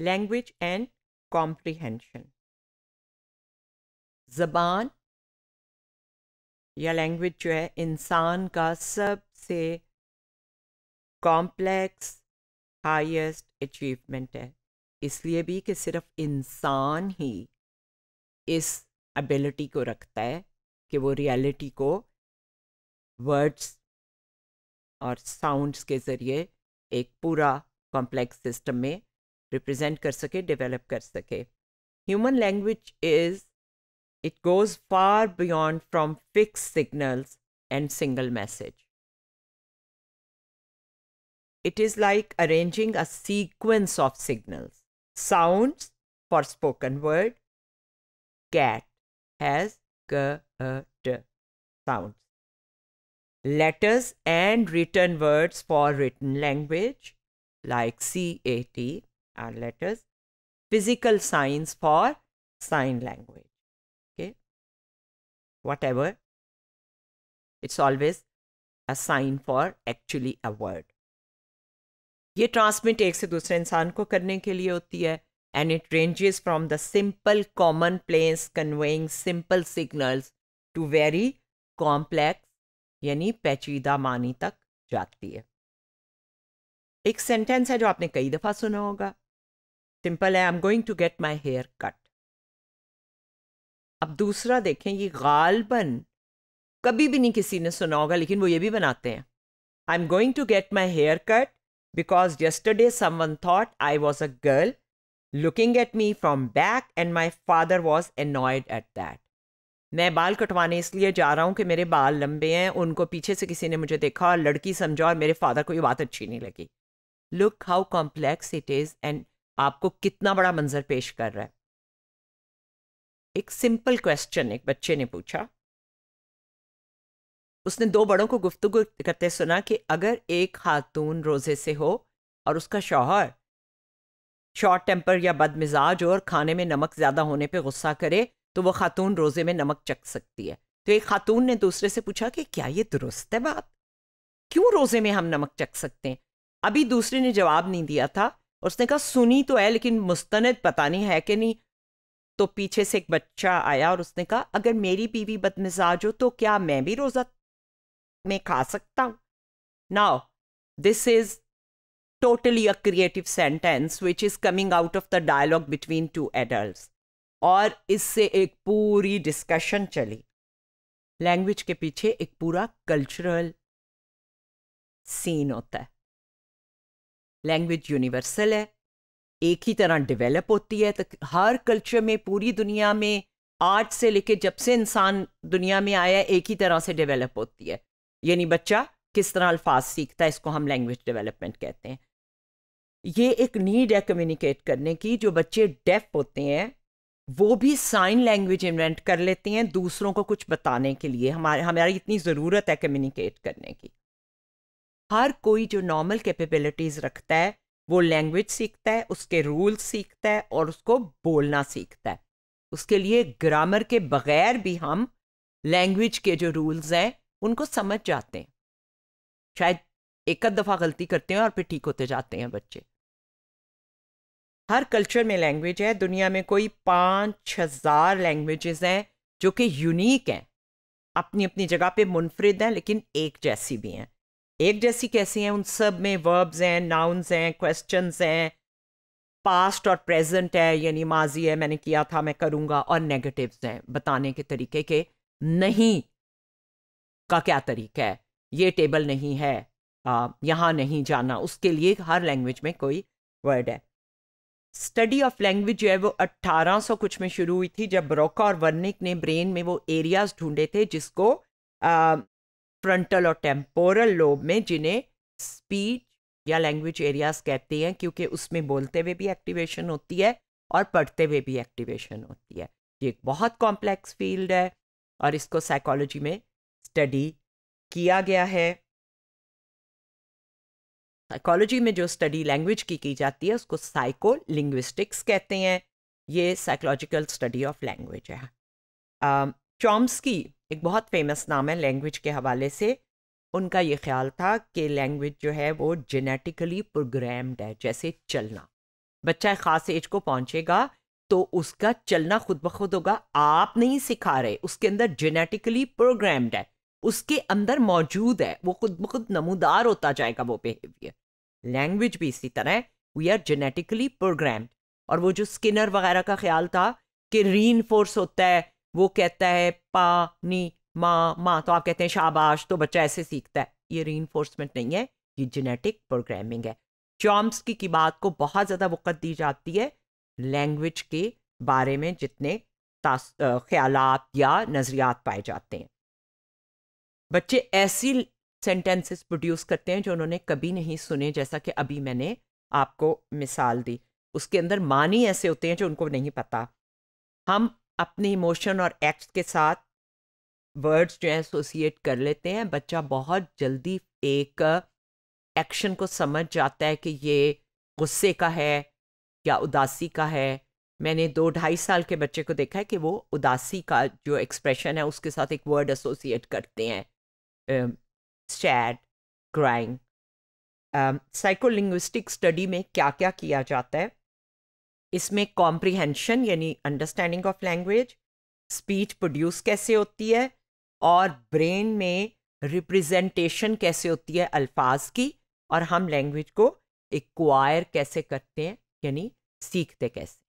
Language and comprehension ज़बान या language जो है इंसान का सबसे कॉम्प्लेक्स हाईएस्ट अचीवमेंट है इसलिए भी कि सिर्फ इंसान ही इस एबिलिटी को रखता है कि वो रियलिटी को वर्ड्स और साउंड्स के ज़रिए एक पूरा कॉम्प्लेक्स सिस्टम में Represent, कर सके डेवलप कर सके human language is it goes far beyond from fix signals and single message. It is like arranging a sequence of signals. Sounds for spoken word. Cat has k, a, t sounds. Letters and written words for written language like C, A, T. and letters, physical signs for sign language. Okay, whatever, it's always a sign for actually a word. ye transmit ek se dusre insaan ko karne ke liye hoti hai and it ranges from the simple common place conveying simple signals to very complex yani pechida mani tak jati hai ek sentence hai jo aapne kai dafa suna hoga simple है I am going to get my hair cut अब दूसरा देखें ये गालबन कभी भी नहीं किसी ने सुना होगा लेकिन वो ये भी बनाते हैं I am going to get my hair cut because yesterday one thought I was a girl looking at me from back and my father was annoyed at that मैं बाल कटवाने इसलिए जा रहा हूँ कि मेरे बाल लंबे हैं उनको पीछे से किसी ने मुझे देखा और लड़की समझा और मेरे फादर को ये बात अच्छी नहीं लगी look how complex it is and आपको कितना बड़ा मंजर पेश कर रहा है एक सिंपल क्वेश्चन एक बच्चे ने पूछा उसने दो बड़ों को गुफ्तु करते सुना कि अगर एक खातून रोज़े से हो और उसका शौहर शॉर्ट टेम्पर या बदमिजाज हो और खाने में नमक ज़्यादा होने पे गुस्सा करे तो वो खातून रोज़े में नमक चख सकती है तो एक खातून ने दूसरे से पूछा कि क्या ये दुरुस्त है बात क्यों रोज़े में हम नमक चख सकते हैं अभी दूसरे ने जवाब नहीं दिया था और उसने कहा सुनी तो है लेकिन मुस्तनद पता नहीं है कि नहीं तो पीछे से एक बच्चा आया और उसने कहा अगर मेरी बीवी बदमिजाज हो तो क्या मैं भी रोज़ा में खा सकता हूँ now this is totally a creative sentence which is coming out of the dialogue between two adult और इससे एक पूरी डिस्कशन चली लैंग्वेज के पीछे एक पूरा कल्चरल सीन होता है लैंग्वेज यूनिवर्सल है एक ही तरह डेवलप होती है तो हर कल्चर में पूरी दुनिया में आज से लेके जब से इंसान दुनिया में आया एक ही तरह से डेवलप होती है यानी बच्चा किस तरह अल्फाज सीखता है इसको हम लैंग्वेज डेवलपमेंट कहते हैं ये एक नीड है कम्युनिकेट करने की जो बच्चे डेफ होते हैं वो भी साइन लैंग्वेज इन्वेंट कर लेते हैं दूसरों को कुछ बताने के लिए हमारे हमारी इतनी ज़रूरत है कम्युनिकेट करने की हर कोई जो नॉर्मल कैपेबिलिटीज़ रखता है वो लैंग्वेज सीखता है उसके रूल्स सीखता है और उसको बोलना सीखता है उसके लिए ग्रामर के बगैर भी हम लैंग्वेज के जो रूल्स हैं उनको समझ जाते हैं शायद एक आध दफ़ा गलती करते हैं और फिर ठीक होते जाते हैं बच्चे हर कल्चर में लैंग्वेज है दुनिया में कोई पाँच हज़ार लैंग्वेजेस हैं जो कि यूनिक हैं अपनी अपनी जगह पे मुनफरद हैं लेकिन एक जैसी भी हैं एक जैसी कैसी हैं उन सब में वर्ब्स हैं नाउन्स हैं क्वेश्चंस हैं पास्ट और प्रेजेंट है यानी माजी है मैंने किया था मैं करूँगा और नेगेटिव्स हैं बताने के तरीके के नहीं का क्या तरीका है ये टेबल नहीं है यहाँ नहीं जाना उसके लिए हर लैंग्वेज में कोई वर्ड है स्टडी ऑफ लैंग्वेज जो है वो 1800 कुछ में शुरू हुई थी जब ब्रोका और वर्निक ने ब्रेन में वो एरियाज ढूंढे थे जिसको फ्रंटल और टेम्पोरल लोब में जिन्हें स्पीच या लैंग्वेज एरियाज कहते हैं क्योंकि उसमें बोलते हुए भी एक्टिवेशन होती है और पढ़ते हुए भी एक्टिवेशन होती है ये एक बहुत कॉम्प्लेक्स फील्ड है और इसको साइकोलॉजी में स्टडी किया गया है साइकोलॉजी में जो स्टडी लैंग्वेज की की जाती है उसको साइको लिंग्विस्टिक्स कहते हैं ये साइकोलॉजिकल स्टडी ऑफ लैंग्वेज है um, चॉम्स्की एक बहुत फेमस नाम है लैंग्वेज के हवाले से उनका ये ख्याल था कि लैंग्वेज जो है वो जेनेटिकली प्रोग्राम्ड है जैसे चलना बच्चा एक ख़ास एज को पहुंचेगा तो उसका चलना खुद ब खुद होगा आप नहीं सिखा रहे उसके अंदर जेनेटिकली प्रोग्राम्ड है उसके अंदर मौजूद है वो खुद ब खुद नमूदार होता जाएगा वो बिहेवियर लैंग्वेज भी इसी तरह है वी आर जेनेटिकली प्रोग्राम्ड और वो जो स्किनर वगैरह का ख्याल था कि री होता है वो कहता है पा नी माँ माँ तो आप कहते हैं शाबाश तो बच्चा ऐसे सीखता है ये री नहीं है ये जेनेटिक प्रोग्रामिंग है चॉम्स की बात को बहुत ज़्यादा वक़्त दी जाती है लैंग्वेज के बारे में जितने ख्याल या नज़रियात पाए जाते हैं बच्चे ऐसी सेंटेंसेस प्रोड्यूस करते हैं जो उन्होंने कभी नहीं सुने जैसा कि अभी मैंने आपको मिसाल दी उसके अंदर मानी ऐसे होते हैं जो उनको नहीं पता हम अपने इमोशन और एक्ट के साथ वर्ड्स जो है एसोसिएट कर लेते हैं बच्चा बहुत जल्दी एक एक्शन को समझ जाता है कि ये गुस्से का है या उदासी का है मैंने दो ढाई साल के बच्चे को देखा है कि वो उदासी का जो एक्सप्रेशन है उसके साथ एक वर्ड एसोसिएट करते हैं सैड क्राइंग साइकोलिंग्विस्टिक स्टडी में क्या क्या किया जाता है इसमें कॉम्प्रिहेंशन यानी understanding of language speech produce कैसे होती है और ब्रेन में रिप्रेजेंटेशन कैसे होती है अल्फाज की और हम लैंग्वेज को एक्वायर कैसे करते हैं यानी सीखते कैसे